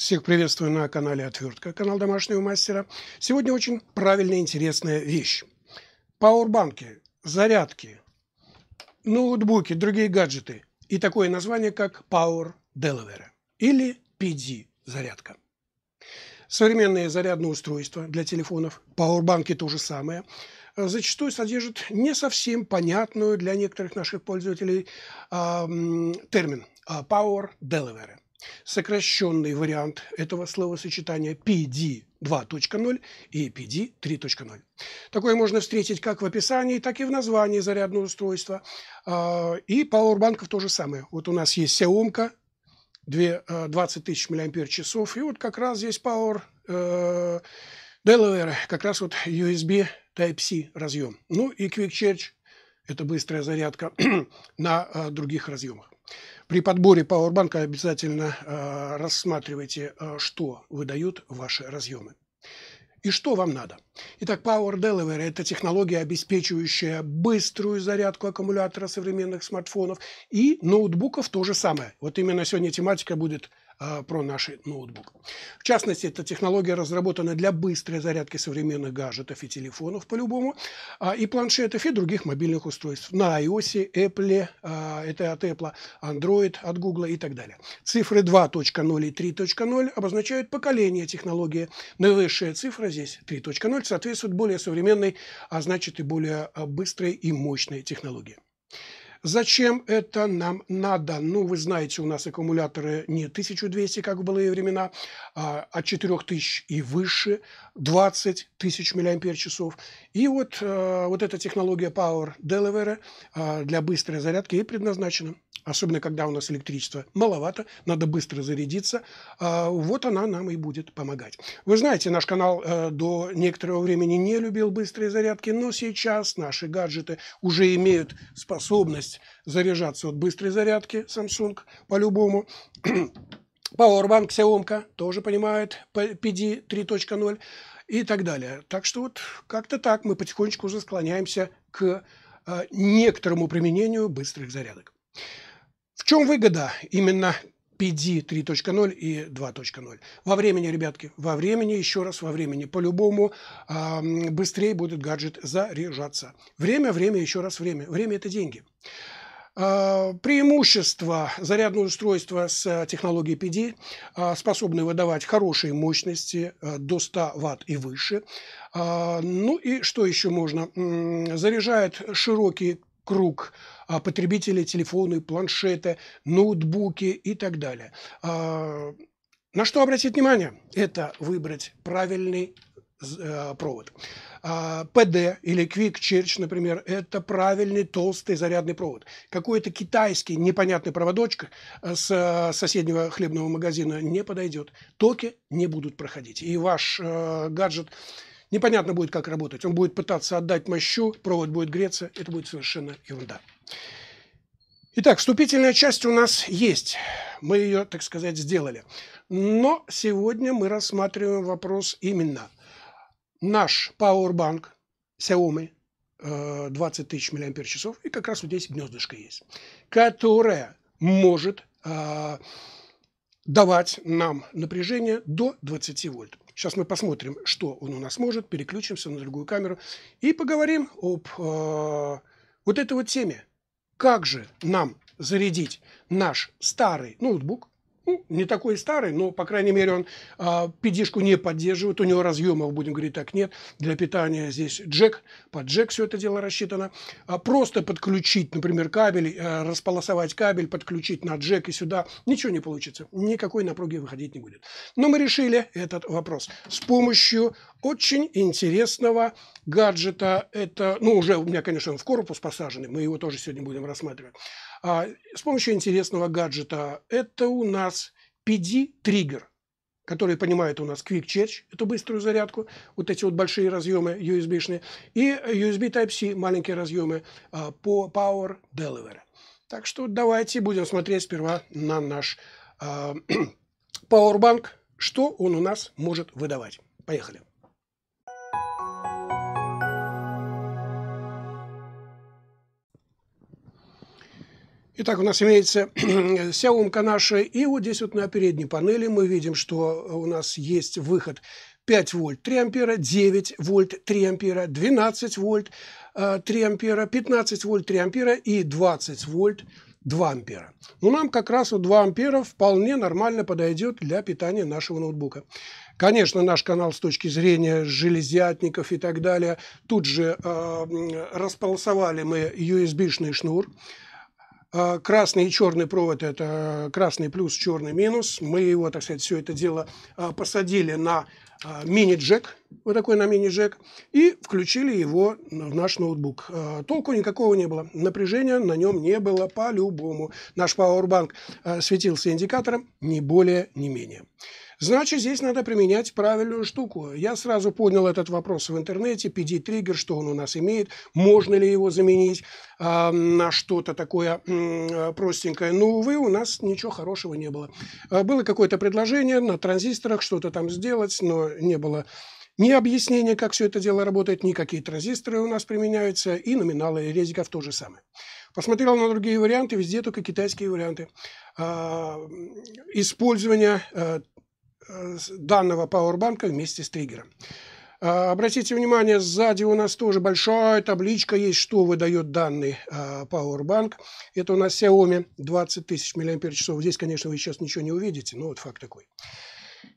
Всех приветствую на канале «Отвертка», канал домашнего мастера. Сегодня очень правильная интересная вещь. Пауэрбанки, зарядки, ноутбуки, другие гаджеты и такое название, как Power Delaware или PD-зарядка. Современные зарядные устройства для телефонов, пауэрбанки то же самое, зачастую содержат не совсем понятную для некоторых наших пользователей э, термин а, Power Delaware – Сокращенный вариант этого словосочетания PD 2.0 и PD 3.0. Такое можно встретить как в описании, так и в названии зарядного устройства. А, и пауэрбанков то же самое. Вот у нас есть Xiaomi 20 э, тысяч миллиампер И вот как раз здесь Power э, Delaware, как раз вот USB Type-C разъем. Ну и Quick Charge – это быстрая зарядка на э, других разъемах. При подборе Powerbank обязательно э, рассматривайте, э, что выдают ваши разъемы. И что вам надо? Итак, Power Delivery – это технология, обеспечивающая быструю зарядку аккумулятора современных смартфонов и ноутбуков то же самое. Вот именно сегодня тематика будет а, про наши ноутбук. В частности, эта технология разработана для быстрой зарядки современных гаджетов и телефонов по-любому, а, и планшетов, и других мобильных устройств на iOS, Apple, а, это от Apple, Android от Google и так далее. Цифры 2.0 и 3.0 обозначают поколение технологии. Наивысшая цифра здесь 3.0 соответствует более современной, а значит и более а, быстрой и мощной технологии. Зачем это нам надо? Ну, вы знаете, у нас аккумуляторы не 1200, как в былые времена, а от а 4000 и выше, 20 тысяч мАч. И вот, а, вот эта технология Power Delaware для быстрой зарядки и предназначена особенно когда у нас электричества маловато, надо быстро зарядиться, а, вот она нам и будет помогать. Вы знаете, наш канал э, до некоторого времени не любил быстрые зарядки, но сейчас наши гаджеты уже имеют способность заряжаться от быстрой зарядки Samsung по-любому. Powerbank Xiaomi тоже понимает PD 3.0 и так далее. Так что вот как-то так мы потихонечку уже склоняемся к э, некоторому применению быстрых зарядок. В чем выгода именно PD 3.0 и 2.0. Во времени, ребятки, во времени, еще раз, во времени. По-любому э, быстрее будет гаджет заряжаться. Время, время, еще раз время. Время – это деньги. А, преимущество зарядного устройства с э, технологией PD э, а, способны выдавать хорошие мощности э, до 100 Вт и выше. А, ну и что еще можно? Заряжает широкие круг а, потребителей телефоны, планшеты, ноутбуки и так далее. А, на что обратить внимание? Это выбрать правильный э, провод. А, ПД или Quick Church, например, это правильный толстый зарядный провод. Какой-то китайский непонятный проводочка э, с э, соседнего хлебного магазина не подойдет. Токи не будут проходить. И ваш гаджет непонятно будет, как работать. Он будет пытаться отдать мощу, провод будет греться, это будет совершенно ерунда. Итак, вступительная часть у нас есть. Мы ее, так сказать, сделали. Но сегодня мы рассматриваем вопрос именно наш Powerbank Xiaomi 20 э, тысяч миллиампер часов, и как раз вот здесь гнездышко есть, которое может э, давать нам напряжение до 20 вольт. Сейчас мы посмотрим, что он у нас может, переключимся на другую камеру и поговорим об э, вот этой вот теме. Как же нам зарядить наш старый ноутбук, ну, не такой старый, но, по крайней мере, он э, а, пидишку не поддерживает, у него разъемов, будем говорить так, нет. Для питания здесь джек, под джек все это дело рассчитано. А просто подключить, например, кабель, э, располосовать кабель, подключить на джек и сюда, ничего не получится, никакой напруги выходить не будет. Но мы решили этот вопрос с помощью очень интересного гаджета. Это, ну, уже у меня, конечно, он в корпус посаженный, мы его тоже сегодня будем рассматривать. А, с помощью интересного гаджета это у нас PD-триггер, который понимает у нас Quick Charge, эту быструю зарядку, вот эти вот большие разъемы USB-шные, и USB Type-C, маленькие разъемы а, по Power Delivery. Так что давайте будем смотреть сперва на наш а, Powerbank, что он у нас может выдавать. Поехали. Итак, у нас имеется сяумка наша, и вот здесь вот на передней панели мы видим, что э, у нас есть выход 5 вольт 3 ампера, 9 вольт 3 ампера, 12 вольт 3 э, ампера, 15 вольт 3 ампера и 20 вольт 2 ампера. Но ну, нам как раз вот 2 ампера вполне нормально подойдет для питания нашего ноутбука. Конечно, наш канал с точки зрения железятников и так далее, тут же э, располосовали мы USB-шный шнур, а, красный и черный провод – это красный плюс, черный минус. Мы его, так сказать, все это дело а, посадили на а, мини-джек, вот такой на мини-джек, и включили его в наш ноутбук. А, толку никакого не было, напряжения на нем не было по-любому. Наш пауэрбанк а, светился индикатором не более, не менее. Значит, здесь надо применять правильную штуку. Я сразу понял этот вопрос в интернете, PD-триггер, что он у нас имеет, можно ли его заменить э, на что-то такое э, простенькое. Но, ну, увы, у нас ничего хорошего не было. Было какое-то предложение на транзисторах что-то там сделать, но не было ни объяснение, как все это дело работает, ни какие транзисторы у нас применяются, и номиналы резиков то же самое. Посмотрел на другие варианты, везде только китайские варианты. А, использование э, э, данного пауэрбанка вместе с триггером. А, обратите внимание, сзади у нас тоже большая табличка есть, что выдает данный Powerbank. А, это у нас Xiaomi 20 тысяч мАч. Здесь, конечно, вы сейчас ничего не увидите, но вот факт такой.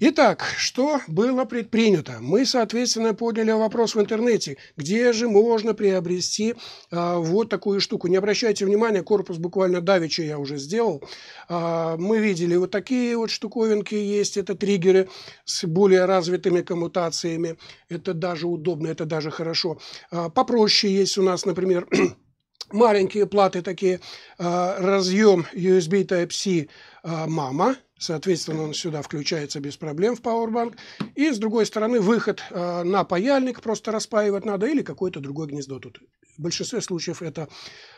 Итак, что было предпринято? Мы, соответственно, подняли вопрос в интернете, где же можно приобрести а, вот такую штуку. Не обращайте внимания, корпус буквально давеча я уже сделал. А, мы видели вот такие вот штуковинки есть, это триггеры с более развитыми коммутациями. Это даже удобно, это даже хорошо. А, попроще есть у нас, например, маленькие платы такие, а, разъем USB Type-C а, «Мама», Соответственно, он сюда включается без проблем в Powerbank. И с другой стороны, выход э, на паяльник просто распаивать надо или какое-то другое гнездо. Тут в большинстве случаев это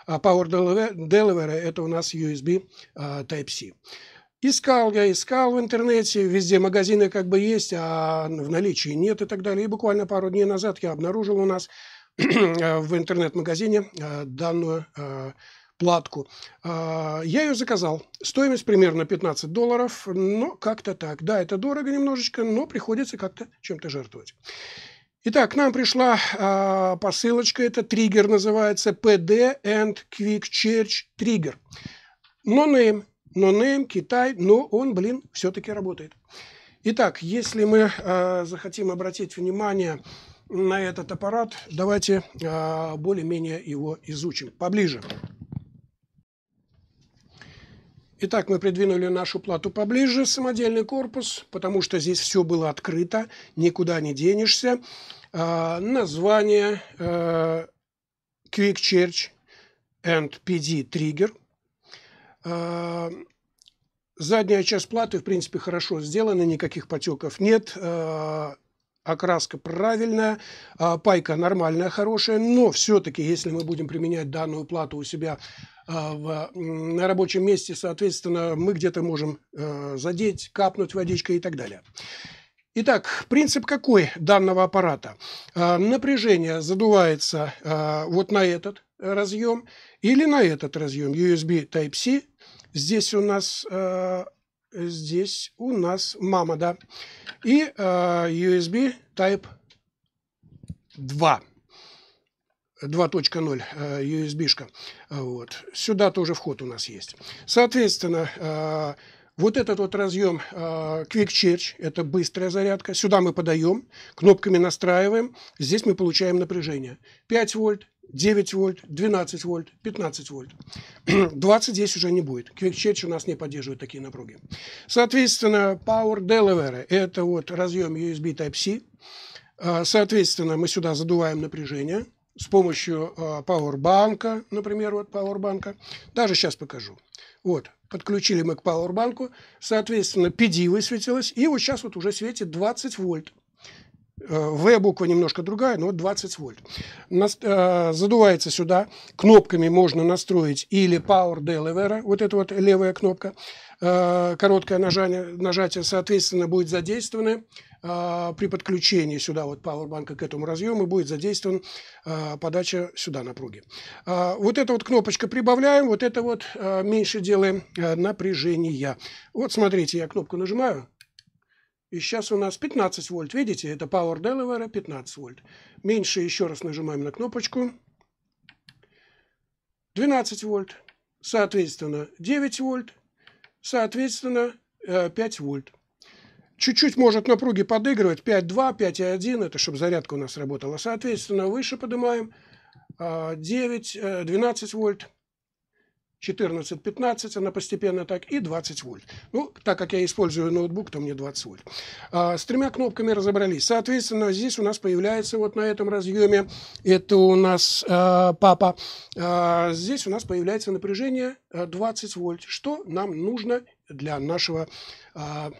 э, Power Delivery, это у нас USB э, а, Type-C. Искал я, искал в интернете, везде магазины как бы есть, а в наличии нет и так далее. И буквально пару дней назад я обнаружил у нас э, в интернет-магазине э, данную э, платку. А, я ее заказал. Стоимость примерно 15 долларов, но как-то так. Да, это дорого немножечко, но приходится как-то чем-то жертвовать. Итак, к нам пришла а, посылочка, это триггер называется PD and Quick Church Trigger. No name, no name, Китай, но он, блин, все-таки работает. Итак, если мы а, захотим обратить внимание на этот аппарат, давайте более-менее его изучим поближе. Итак, мы придвинули нашу плату поближе, самодельный корпус, потому что здесь все было открыто, никуда не денешься. А, название а, Quick Church and PD Trigger. А, задняя часть платы, в принципе, хорошо сделана, никаких потеков нет. А, окраска правильная, а, пайка нормальная, хорошая, но все-таки, если мы будем применять данную плату у себя а, в, на рабочем месте, соответственно, мы где-то можем э, задеть, капнуть водичкой и так далее. Итак, принцип какой данного аппарата? А, напряжение задувается а, вот на этот разъем или на этот разъем USB Type-C. Здесь у нас здесь у нас мама, да, и USB Type 2. 2.0 USB-шка. Э, вот. Сюда тоже вход у нас есть. Соответственно, э, вот этот вот разъем э, Quick Charge, это быстрая зарядка. Сюда мы подаем, кнопками настраиваем. Здесь мы получаем напряжение. 5 вольт, 9 вольт, 12 вольт, 15 вольт. 20 здесь уже не будет. Quick Charge у нас не поддерживает такие напруги. Соответственно, Power Delaware – это вот разъем USB Type-C. Соответственно, мы сюда задуваем напряжение – с помощью пауэрбанка, например, вот пауэрбанка. Даже сейчас покажу. Вот, подключили мы к пауэрбанку, соответственно, PD высветилось, и вот сейчас вот уже светит 20 вольт. Э, В-буква немножко другая, но 20 вольт. Э, задувается сюда. Кнопками можно настроить или Power Delivery, вот эта вот левая кнопка. Э, короткое нажание, нажатие, соответственно, будет задействовано э, при подключении сюда вот пауэрбанка к этому разъему будет задействован э, подача сюда напруги. Вот эта вот кнопочка прибавляем, вот это вот меньше делаем напряжения. Вот смотрите, я кнопку нажимаю, и сейчас у нас 15 вольт, видите, это Power Delaware 15 вольт. Меньше еще раз нажимаем на кнопочку. 12 вольт, соответственно 9 вольт, соответственно, 5 э, вольт. Чуть-чуть может напруги подыгрывать, 5,2, 5,1, это чтобы зарядка у нас работала. Соответственно, выше поднимаем, 9, а, 12 э, вольт. 14-15, она постепенно так, и 20 вольт. Ну, так как я использую ноутбук, то мне 20 вольт. А, с тремя кнопками разобрались. Соответственно, здесь у нас появляется вот на этом разъеме, это у нас а, папа, а, здесь у нас появляется напряжение 20 а, вольт, что нам нужно для нашего а,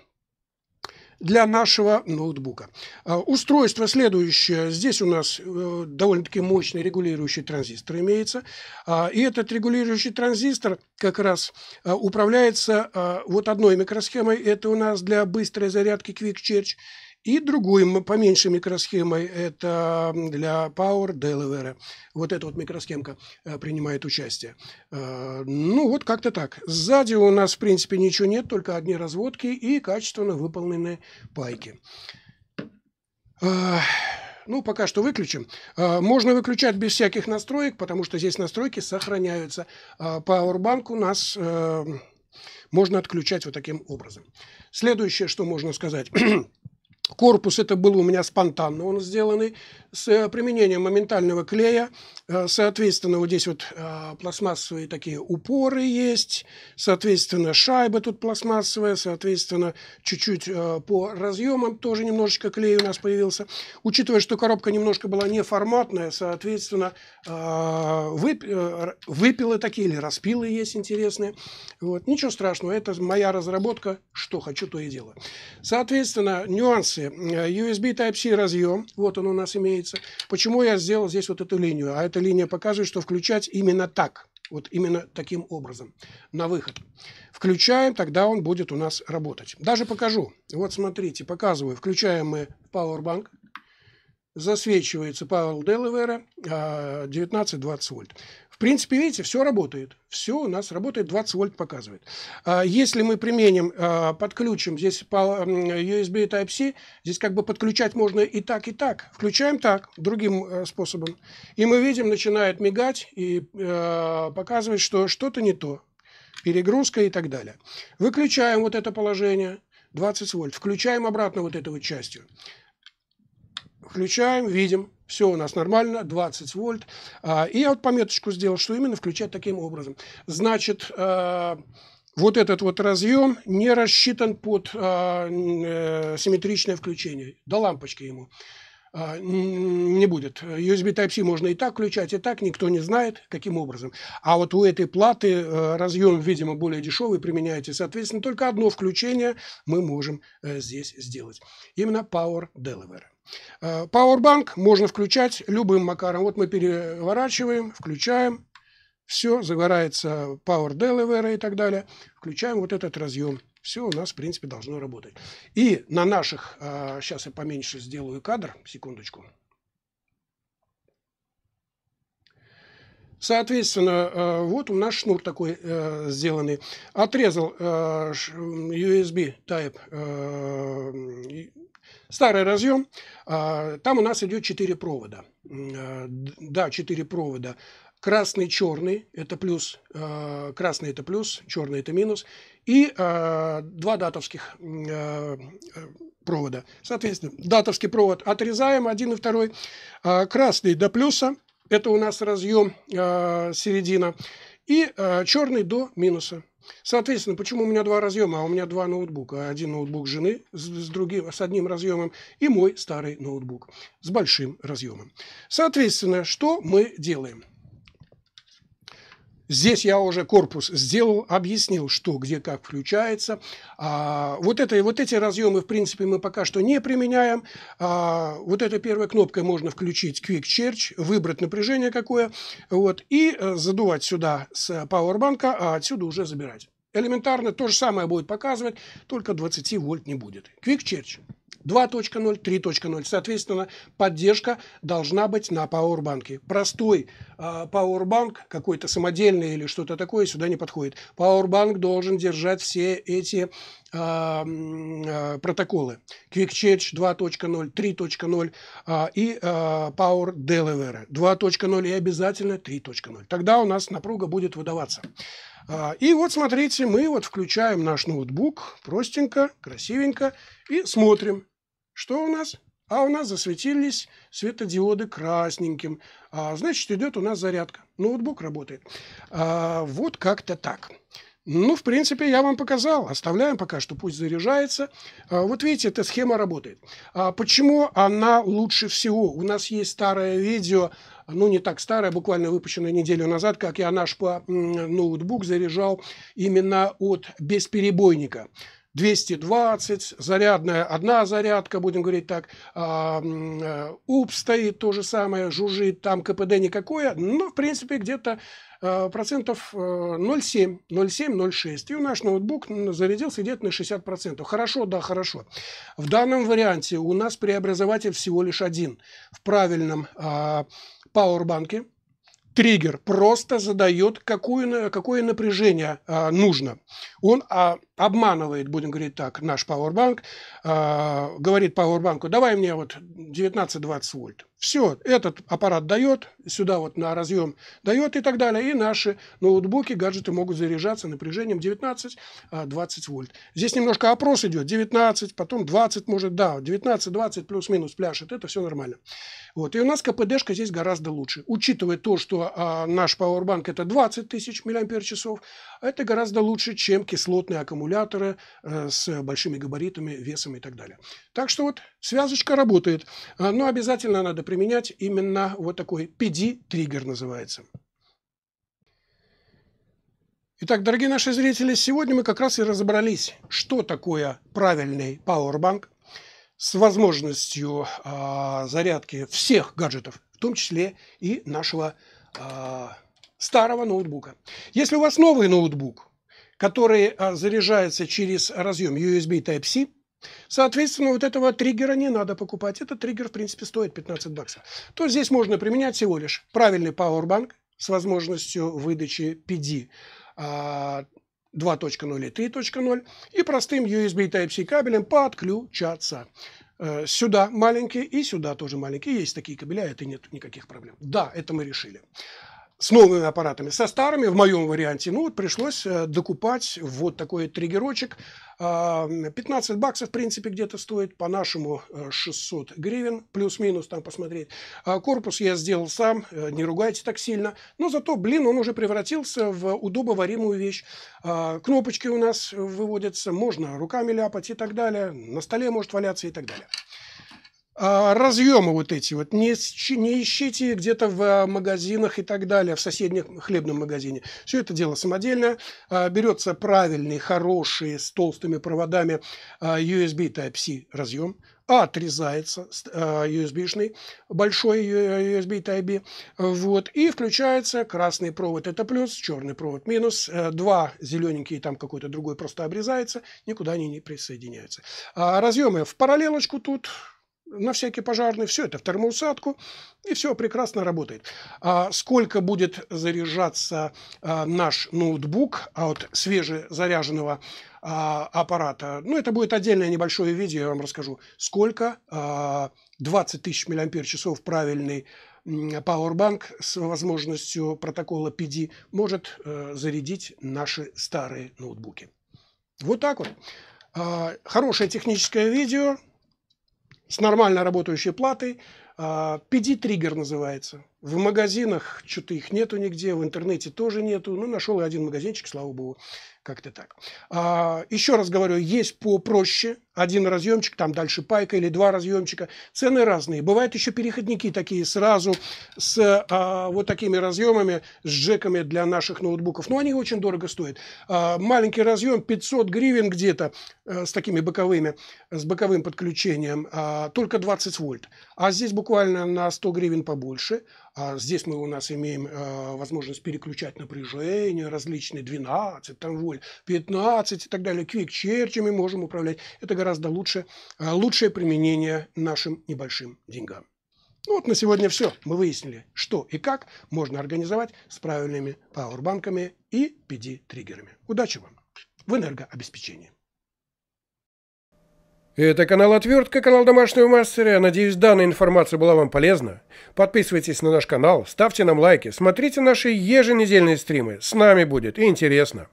для нашего ноутбука. А, устройство следующее. Здесь у нас э, довольно-таки мощный регулирующий транзистор имеется. А, и этот регулирующий транзистор как раз а, управляется вот одной микросхемой. Это у нас для быстрой зарядки Quick Charge. И другую поменьше микросхемой, это для Power Delaware. Вот эта вот микросхемка э, принимает участие. Э, ну, вот как-то так. Сзади у нас, в принципе, ничего нет, только одни разводки и качественно выполненные пайки. Э, ну, пока что выключим. Можно выключать без всяких настроек, потому что здесь настройки сохраняются. Powerbank у нас можно отключать вот таким образом. Следующее, что можно сказать. Корпус это был у меня спонтанно, он сделанный с э, применением моментального клея. Э, соответственно, вот здесь вот э, пластмассовые такие упоры есть, соответственно, шайба тут пластмассовая, соответственно, чуть-чуть по разъемам тоже немножечко клей у нас появился. Учитывая, что коробка немножко была неформатная, соответственно, выпилы такие или распилы есть интересные. Вот. Ничего страшного, это моя разработка, что хочу, то и дело. Соответственно, нюансы Дальше. Э, USB Type-C разъем. Вот он у нас имеется. Почему я сделал здесь вот эту линию? А эта линия показывает, что включать именно так. Вот именно таким образом. На выход. Включаем, тогда он будет у нас работать. Даже покажу. Вот смотрите, показываю. Включаем мы Powerbank засвечивается Павел Делавера 19-20 а, вольт. В принципе, видите, все работает. Все у нас работает, 20 вольт показывает. А, если мы применим, а, подключим здесь USB Type-C, здесь как бы подключать можно и так, и так. Включаем так, другим э, способом. И мы видим, начинает мигать и э, показывает, что что-то не то. Перегрузка и так далее. Выключаем вот это положение. 20 вольт. Включаем обратно вот эту вот частью включаем, видим, все у нас нормально, 20 вольт. А, и я вот пометочку сделал, что именно включать таким образом. Значит, а, вот этот вот разъем не рассчитан под а, э, симметричное включение. До лампочки ему не будет. USB Type-C можно и так включать, и так, никто не знает, каким образом. А вот у этой платы э, разъем, видимо, более дешевый применяете. Соответственно, только одно включение мы можем э, здесь сделать. Именно Power Delivery. Э, Powerbank можно включать любым макаром. Вот мы переворачиваем, включаем, все, загорается Power Delivery и так далее. Включаем вот этот разъем. Все у нас, в принципе, должно работать. И на наших, сейчас э, я поменьше сделаю кадр, секундочку. Соответственно, э, вот у нас шнур такой сделанный. Отрезал USB Type Старый разъем. А, там у нас идет 4 провода. А, да, 4 провода. Красный, черный – это плюс, а, красный – это плюс, черный – это минус. И два датовских провода. Соответственно, датовский провод отрезаем, один и второй. Красный до плюса – это у нас разъем середина. И черный до минуса. Соответственно, почему у меня два разъема, а у меня два ноутбука? Один ноутбук жены с, с, другим, с одним разъемом и мой старый ноутбук с большим разъемом. Соответственно, что мы делаем? Здесь я уже корпус сделал, объяснил, что где как включается. А, вот, это, вот эти разъемы, в принципе, мы пока что не применяем. А, вот этой первой кнопкой можно включить Quick Church, выбрать напряжение какое, вот, и э, задувать сюда с Powerbank, а отсюда уже забирать. Элементарно то же самое будет показывать, только 20 вольт не будет. Quick Church. 2.0, 3.0. Соответственно, поддержка должна быть на пауэрбанке. Простой а, пауэрбанк, какой-то самодельный или что-то такое, сюда не подходит. Пауэрбанк должен держать все эти а, а, протоколы. Quick Change 2.0, 3.0 и Power Delivery 2.0 и обязательно 3.0. Тогда у нас напруга будет выдаваться. И вот смотрите, мы вот включаем наш ноутбук простенько, красивенько и смотрим. Что у нас? А у нас засветились светодиоды красненьким. А, значит, идет у нас зарядка. Ноутбук работает. А, вот как-то так. Ну, в принципе, я вам показал. Оставляем пока что, пусть заряжается. А, вот видите, эта схема работает. А почему она лучше всего? У нас есть старое видео, ну, не так старое, буквально выпущенное неделю назад, как я наш по ноутбук заряжал именно от бесперебойника. 220, зарядная, одна зарядка, будем говорить так. А, э, УП стоит, то же самое, жужжит, там КПД никакое, но, в принципе, где-то э, процентов 0,7, э, 0,7-0,6. И у наш ноутбук зарядился где-то на 60%. процентов. Хорошо, да, хорошо. В данном варианте у нас преобразователь всего лишь один в правильном а, пауэрбанке, триггер просто задает, какую, какое напряжение э, нужно. Он э, обманывает, будем говорить так, наш пауэрбанк, э, говорит пауэрбанку, давай мне вот 19-20 вольт. Все, этот аппарат дает, сюда вот на разъем дает и так далее. И наши ноутбуки, гаджеты могут заряжаться напряжением 19-20 а, вольт. Здесь немножко опрос идет, 19, потом 20, может, да, 19-20 плюс-минус пляшет, это все нормально. Вот. И у нас КПДшка здесь гораздо лучше. Учитывая то, что а, наш Powerbank это 20 тысяч мАч, это гораздо лучше, чем кислотные аккумуляторы э, с большими габаритами, весом и так далее. Так что вот связочка работает. А, но обязательно надо применять именно вот такой PD-триггер называется. Итак, дорогие наши зрители, сегодня мы как раз и разобрались, что такое правильный Powerbank с возможностью э, зарядки всех гаджетов, в том числе и нашего э, старого ноутбука. Если у вас новый ноутбук, который э, заряжается через разъем USB Type-C, Соответственно, вот этого триггера не надо покупать. Этот триггер, в принципе, стоит 15 баксов. То здесь можно применять всего лишь правильный Powerbank с возможностью выдачи PD 2.0 а, и 3.0 и простым USB Type-C кабелем подключаться. Э, сюда маленький и сюда тоже маленький. Есть такие кабеля, это нет никаких проблем. Да, это мы решили с новыми аппаратами, со старыми, в моем варианте, ну, вот пришлось э, докупать вот такой триггерочек. 15 а, баксов, в принципе, где-то стоит, по-нашему 600 э, гривен, плюс-минус там посмотреть. А корпус я сделал сам, э, не ругайте так сильно, но зато, блин, он уже превратился в удобоваримую вещь. А, кнопочки у нас выводятся, можно руками ляпать и так далее, на столе может валяться и так далее. А, разъемы вот эти вот, не, не ищите где-то в а, магазинах и так далее, в соседнем хлебном магазине. Все это дело самодельное. А, Берется правильный, хороший, с толстыми проводами USB Type-C разъем, отрезается USB-шный, большой USB Type-B, вот, и включается красный провод, это плюс, черный провод минус, э, два зелененькие, там какой-то другой просто обрезается, никуда они не присоединяются. Разъемы в параллелочку тут, на всякий пожарный, все это в термоусадку, и все прекрасно работает. А сколько будет заряжаться а, наш ноутбук от свежезаряженного а, аппарата? Ну, это будет отдельное небольшое видео, я вам расскажу. Сколько а, 20 тысяч миллиампер часов правильный Powerbank с возможностью протокола PD может э, зарядить наши старые ноутбуки. Вот так вот. Э, хорошее техническое видео с нормально работающей платой. PD-триггер а, называется. В магазинах что-то их нету нигде, в интернете тоже нету. Ну, нашел я один магазинчик, слава богу, как-то так. А, еще раз говорю, есть попроще. Один разъемчик, там дальше пайка или два разъемчика. Цены разные. Бывают еще переходники такие сразу с а, вот такими разъемами, с джеками для наших ноутбуков. Но они очень дорого стоят. А, маленький разъем 500 гривен где-то а, с такими боковыми, с боковым подключением. А, только 20 вольт. А здесь буквально на 100 гривен побольше. А здесь мы у нас имеем а, возможность переключать напряжение, различные 12, там вольт, 15 и так далее. квик Квикчерчами можем управлять. Это гораздо лучше, а, лучшее применение нашим небольшим деньгам. Ну вот на сегодня все. Мы выяснили, что и как можно организовать с правильными пауэрбанками и PD-триггерами. Удачи вам в энергообеспечении. Это канал Отвертка, канал Домашнего Мастера. Надеюсь, данная информация была вам полезна. Подписывайтесь на наш канал, ставьте нам лайки, смотрите наши еженедельные стримы. С нами будет интересно.